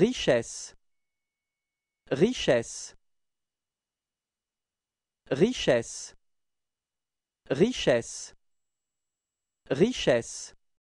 Richesse richesse richesse richesse richesse